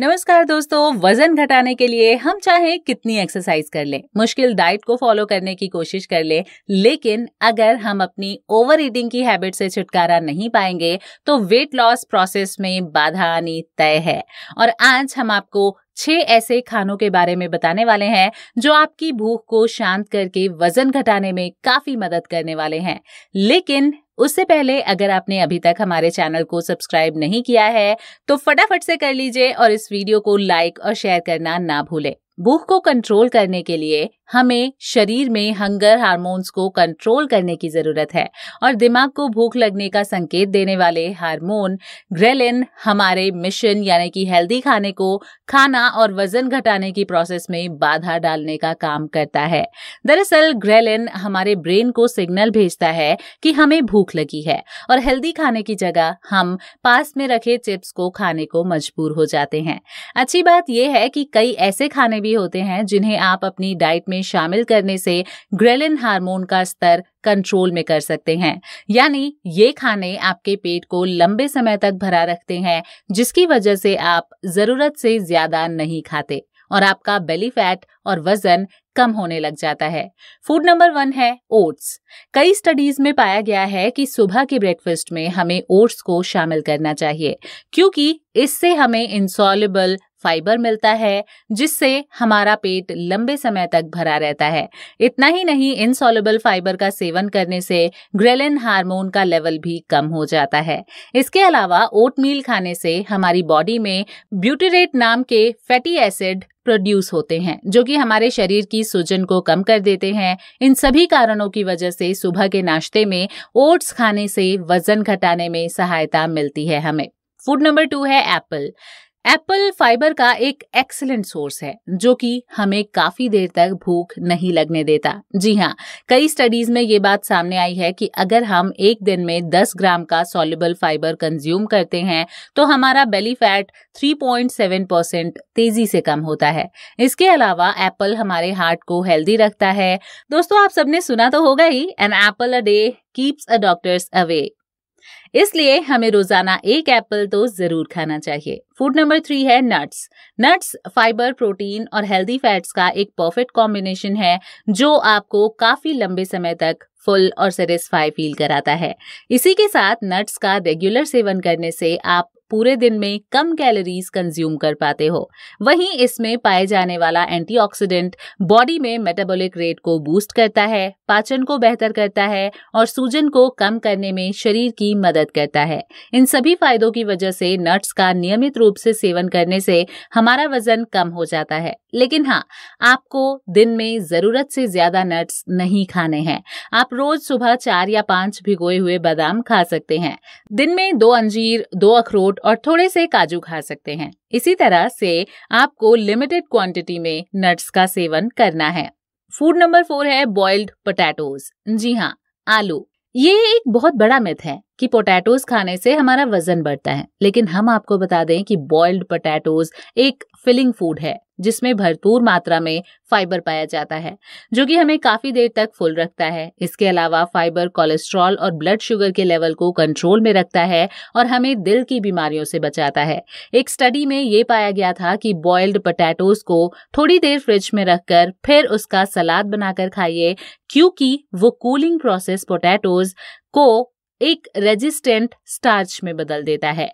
नमस्कार दोस्तों वजन घटाने के लिए हम चाहे कितनी एक्सरसाइज कर लें मुश्किल डाइट को फॉलो करने की कोशिश कर लें लेकिन अगर हम अपनी ओवर ईटिंग की हैबिट से छुटकारा नहीं पाएंगे तो वेट लॉस प्रोसेस में बाधा आनी तय है और आज हम आपको छह ऐसे खानों के बारे में बताने वाले हैं जो आपकी भूख को शांत करके वजन घटाने में काफी मदद करने वाले हैं लेकिन उससे पहले अगर आपने अभी तक हमारे चैनल को सब्सक्राइब नहीं किया है तो फटाफट से कर लीजिए और इस वीडियो को लाइक और शेयर करना ना भूले भूख को कंट्रोल करने के लिए हमें शरीर में हंगर हार्मोन्स को कंट्रोल करने की ज़रूरत है और दिमाग को भूख लगने का संकेत देने वाले हार्मोन ग्रेलिन हमारे मिशन यानी कि हेल्दी खाने को खाना और वजन घटाने की प्रोसेस में बाधा डालने का काम करता है दरअसल ग्रेलिन हमारे ब्रेन को सिग्नल भेजता है कि हमें भूख लगी है और हेल्दी खाने की जगह हम पास में रखे चिप्स को खाने को मजबूर हो जाते हैं अच्छी बात यह है कि कई ऐसे खाने भी होते हैं जिन्हें आप अपनी डाइट में में शामिल करने से ग्रेलिन हार्मोन का स्तर कंट्रोल में कर सकते हैं यानी ये खाने आपके पेट को लंबे समय तक भरा रखते हैं जिसकी वजह से आप जरूरत से ज्यादा नहीं खाते और आपका बेली फैट और वजन कम होने लग जाता है फूड नंबर वन है ओट्स कई स्टडीज में पाया गया है कि सुबह के ब्रेकफास्ट में हमें ओट्स को शामिल करना चाहिए क्योंकि इससे हमें इंसॉलेबल फाइबर मिलता है जिससे हमारा पेट लंबे समय तक भरा रहता है इतना ही नहीं इनसॉलेबल फाइबर का सेवन करने से ग्रेलिन हार्मोन का लेवल भी कम हो जाता है इसके अलावा ओटमील खाने से हमारी बॉडी में ब्यूटरेट नाम के फैटी एसिड प्रोड्यूस होते हैं जो कि हमारे शरीर की सूजन को कम कर देते हैं इन सभी कारणों की वजह से सुबह के नाश्ते में ओट्स खाने से वजन घटाने में सहायता मिलती है हमें फूड नंबर टू है एप्पल एप्पल फाइबर का एक एक्सेलेंट सोर्स है जो कि हमें काफी देर तक भूख नहीं लगने देता जी हाँ कई स्टडीज में ये बात सामने आई है कि अगर हम एक दिन में 10 ग्राम का सॉल्युबल फाइबर कंज्यूम करते हैं तो हमारा बेली फैट 3.7 परसेंट तेजी से कम होता है इसके अलावा एप्पल हमारे हार्ट को हेल्दी रखता है दोस्तों आप सबने सुना तो होगा ही an apple a day keeps a doctors away इसलिए हमें रोजाना एक एप्पल तो जरूर खाना चाहिए फूड नंबर थ्री है नट्स नट्स फाइबर प्रोटीन और हेल्दी फैट्स का एक परफेक्ट कॉम्बिनेशन है जो आपको काफी लंबे समय तक फुल और सेटिस्फाई फील कराता है इसी के साथ नट्स का रेगुलर सेवन करने से आप पूरे दिन में कम कैलोरीज कंज्यूम कर पाते हो वहीं इसमें पाए जाने वाला एंटीऑक्सीडेंट बॉडी में मेटाबॉलिक रेट को बूस्ट करता है पाचन को बेहतर करता है और सूजन को कम करने में शरीर की मदद करता है इन सभी फायदों की वजह से नट्स का नियमित रूप से सेवन करने से हमारा वजन कम हो जाता है लेकिन हाँ आपको दिन में जरूरत से ज्यादा नट्स नहीं खाने हैं आप रोज सुबह चार या पांच भिगोए हुए बादाम खा सकते हैं दिन में दो अंजीर दो अखरोट अखरोट और थोड़े से काजू खा सकते हैं इसी तरह से आपको लिमिटेड क्वांटिटी में नट्स का सेवन करना है फूड नंबर फोर है बॉइल्ड पोटैटोज जी हाँ आलू ये एक बहुत बड़ा मिथ है कि पोटैटोज खाने से हमारा वजन बढ़ता है लेकिन हम आपको बता दें कि बॉइल्ड पोटैटोज एक फिलिंग फूड है जिसमें भरपूर मात्रा में फाइबर पाया जाता है जो कि हमें काफी देर तक फुल रखता है इसके अलावा फाइबर कोलेस्ट्रॉल और ब्लड शुगर के लेवल को कंट्रोल में रखता है और हमें दिल की बीमारियों से बचाता है एक स्टडी में ये पाया गया था कि बॉइल्ड पोटैटोज को थोड़ी देर फ्रिज में रखकर फिर उसका सलाद बनाकर खाइए क्योंकि वो कूलिंग प्रोसेस पोटैटोज को एक रेजिस्टेंट स्टार्च में बदल देता है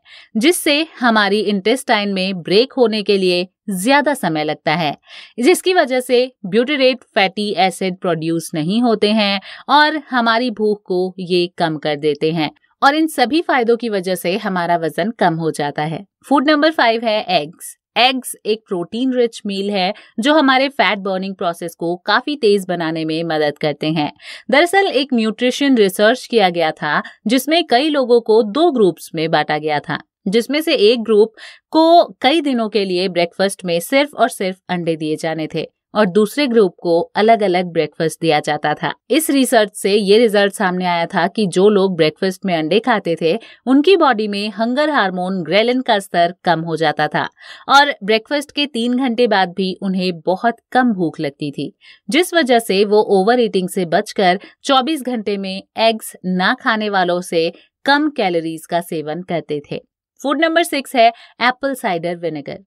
जिससे हमारी इंटेस्टाइन में ब्रेक होने के लिए ज्यादा समय लगता है जिसकी वजह से ब्यूटरेट फैटी एसिड प्रोड्यूस नहीं होते हैं और हमारी भूख को ये कम कर देते हैं और इन सभी फायदों की वजह से हमारा वजन कम हो जाता है फूड नंबर फाइव है एग्स एग्स एक प्रोटीन रिच मील है जो हमारे फैट बर्निंग प्रोसेस को काफी तेज बनाने में मदद करते हैं दरअसल एक न्यूट्रिशन रिसर्च किया गया था जिसमें कई लोगों को दो ग्रुप्स में बांटा गया था जिसमें से एक ग्रुप को कई दिनों के लिए ब्रेकफास्ट में सिर्फ और सिर्फ अंडे दिए जाने थे और दूसरे ग्रुप को अलग अलग ब्रेकफास्ट दिया जाता था इस रिसर्च से ये रिजल्ट सामने आया था कि जो लोग ब्रेकफास्ट में अंडे खाते थे उनकी बॉडी में हंगर हार्मोन ग्रेलिन का स्तर कम हो जाता था और ब्रेकफास्ट के तीन घंटे बाद भी उन्हें बहुत कम भूख लगती थी जिस वजह से वो ओवर ईटिंग से बचकर 24 घंटे में एग्स ना खाने वालों से कम कैलोरीज का सेवन करते थे फूड नंबर सिक्स है apple cider vinegar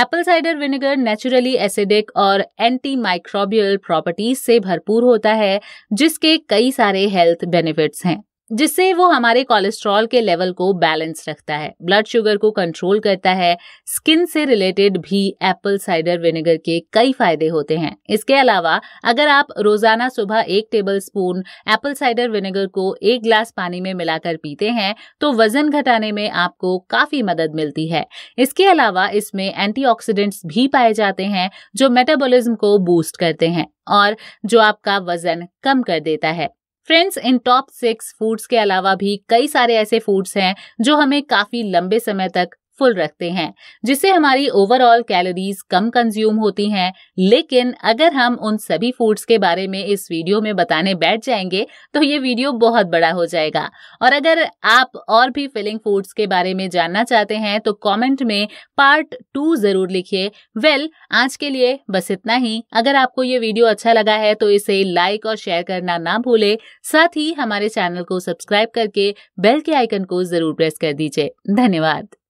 apple cider vinegar naturally acidic और एंटी माइक्रोबियल प्रॉपर्टीज से भरपूर होता है जिसके कई सारे हेल्थ बेनिफिट्स हैं जिससे वो हमारे कोलेस्ट्रॉल के लेवल को बैलेंस रखता है ब्लड शुगर को कंट्रोल करता है स्किन से रिलेटेड भी एप्पल साइडर विनेगर के कई फायदे होते हैं इसके अलावा अगर आप रोजाना सुबह एक tablespoon apple cider vinegar को एक ग्लास पानी में मिलाकर पीते हैं तो वजन घटाने में आपको काफी मदद मिलती है इसके अलावा इसमें एंटी भी पाए जाते हैं जो मेटाबोलिज्म को बूस्ट करते हैं और जो आपका वजन कम कर देता है फ्रेंड्स इन टॉप सिक्स फूड्स के अलावा भी कई सारे ऐसे फूड्स हैं जो हमें काफ़ी लंबे समय तक फुल रखते हैं जिससे हमारी ओवरऑल कैलोरीज कम कंज्यूम होती हैं लेकिन अगर हम उन सभी फूड्स के बारे में इस वीडियो में बताने बैठ जाएंगे तो ये वीडियो बहुत बड़ा हो जाएगा और अगर आप और भी फिलिंग फूड्स के बारे में जानना चाहते हैं तो कॉमेंट में पार्ट टू जरूर लिखिए वेल well, आज के लिए बस इतना ही अगर आपको ये वीडियो अच्छा लगा है तो इसे लाइक और शेयर करना ना भूले साथ ही हमारे चैनल को सब्सक्राइब करके बेल के आइकन को जरूर प्रेस कर दीजिए धन्यवाद